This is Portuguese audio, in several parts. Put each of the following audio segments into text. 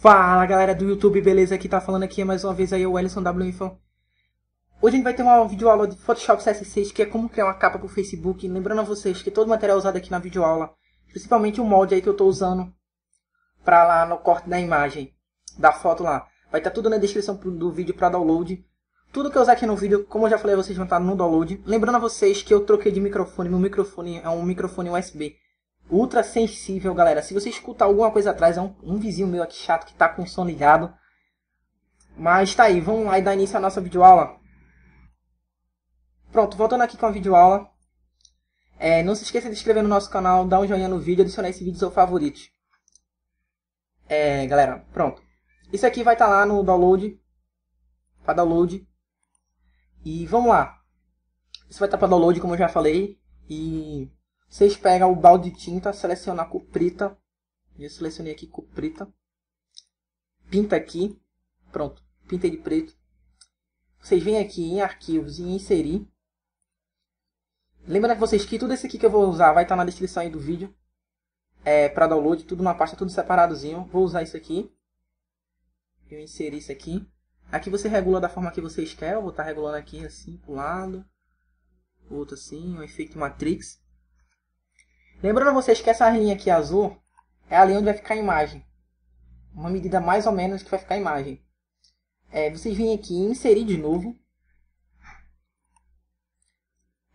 Fala galera do YouTube, beleza? Aqui tá falando aqui mais uma vez aí o Ellison W Info. Hoje a gente vai ter uma videoaula de Photoshop CS6, que é como criar uma capa pro Facebook. Lembrando a vocês que todo o material é usado aqui na videoaula, principalmente o molde aí que eu tô usando pra lá no corte da imagem, da foto lá, vai estar tá tudo na descrição do vídeo pra download. Tudo que eu usar aqui no vídeo, como eu já falei, vocês vão estar tá no download. Lembrando a vocês que eu troquei de microfone, meu microfone é um microfone USB ultra sensível, galera. Se você escutar alguma coisa atrás, é um, um vizinho meu aqui chato que tá com o som ligado. Mas tá aí, vamos lá e dar início à nossa videoaula. Pronto, voltando aqui com a videoaula. É, não se esqueça de se inscrever no nosso canal, dar um joinha no vídeo, adicionar esse vídeo ao favorito É, galera, pronto. Isso aqui vai estar tá lá no download. Para download. E vamos lá. Isso vai estar tá para download, como eu já falei. E vocês pegam o balde de tinta, selecionam a cuprita. Eu selecionei aqui cuprita. Pinta aqui. Pronto, pintei de preto. Vocês vêm aqui em arquivos e inserir. Lembrando que vocês que tudo esse aqui que eu vou usar vai estar tá na descrição aí do vídeo. É, para download, tudo na pasta, tudo separadozinho. Vou usar isso aqui. Eu inseri isso aqui. Aqui você regula da forma que vocês querem. Eu vou estar tá regulando aqui assim, pro lado. Outro assim, um efeito matrix. Lembrando vocês que essa linha aqui azul é a linha onde vai ficar a imagem. Uma medida mais ou menos que vai ficar a imagem. É, vocês vêm aqui em inserir de novo.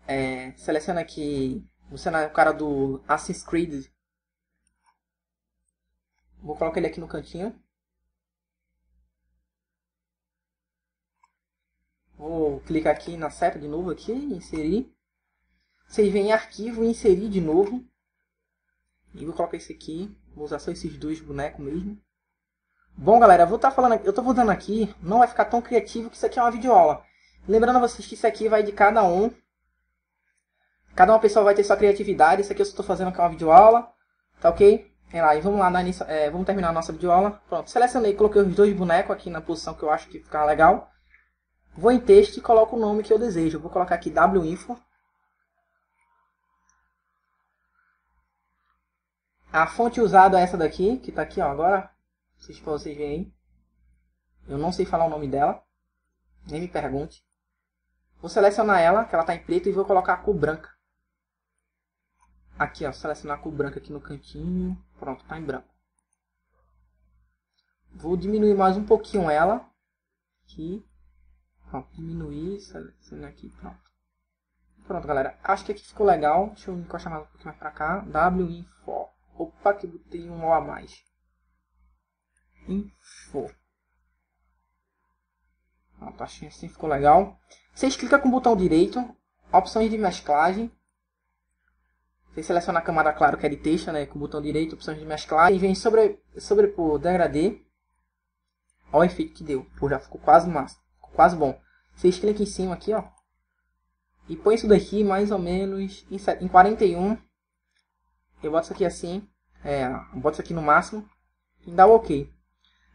É, seleciona aqui, o cara do Assassin's Creed. Vou colocar ele aqui no cantinho. Vou clicar aqui na seta de novo aqui, inserir. Vocês vêm em arquivo, inserir de novo. E vou colocar esse aqui. Vou usar só esses dois bonecos mesmo. Bom, galera, vou estar tá falando... Eu tô rodando aqui. Não vai ficar tão criativo que isso aqui é uma videoaula. Lembrando a vocês que isso aqui vai de cada um. Cada uma pessoa vai ter sua criatividade. Isso aqui eu só tô fazendo aqui é uma videoaula. Tá ok? Vem lá, e vamos lá, na, é, vamos terminar a nossa videoaula. Pronto, selecionei, coloquei os dois bonecos aqui na posição que eu acho que ficar legal. Vou em texto e coloco o nome que eu desejo. Vou colocar aqui winfo A fonte usada é essa daqui, que tá aqui, ó, agora. Vocês, pra vocês verem aí. Eu não sei falar o nome dela. Nem me pergunte. Vou selecionar ela, que ela tá em preto, e vou colocar a cor branca. Aqui, ó, selecionar a cor branca aqui no cantinho. Pronto, tá em branco. Vou diminuir mais um pouquinho ela. Aqui. Pronto, diminuir, selecionar aqui, pronto. Pronto, galera. Acho que aqui ficou legal. Deixa eu encostar mais um pouquinho mais pra cá. W, info Opa, que botei um O a mais. Info. Pronto, acho que assim ficou legal. Vocês clicam com o botão direito, opções de mesclagem. Vocês seleciona a camada, claro, que é de texto, né? Com o botão direito, opções de mesclagem. E vem sobre, o degradê. Olha o efeito que deu. Pô, já ficou quase massa. Ficou quase bom. Vocês clicam em cima aqui, ó. E põe isso daqui mais ou menos em 41. Eu boto isso aqui assim. É, bota isso aqui no máximo e dá o OK.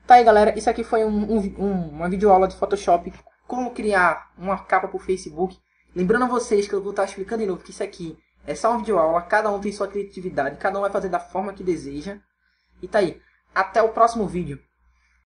Tá aí, galera. Isso aqui foi um, um, um, uma videoaula de Photoshop. Como criar uma capa para o Facebook. Lembrando a vocês que eu vou estar explicando de novo que isso aqui é só uma videoaula. Cada um tem sua criatividade. Cada um vai fazer da forma que deseja. E tá aí. Até o próximo vídeo.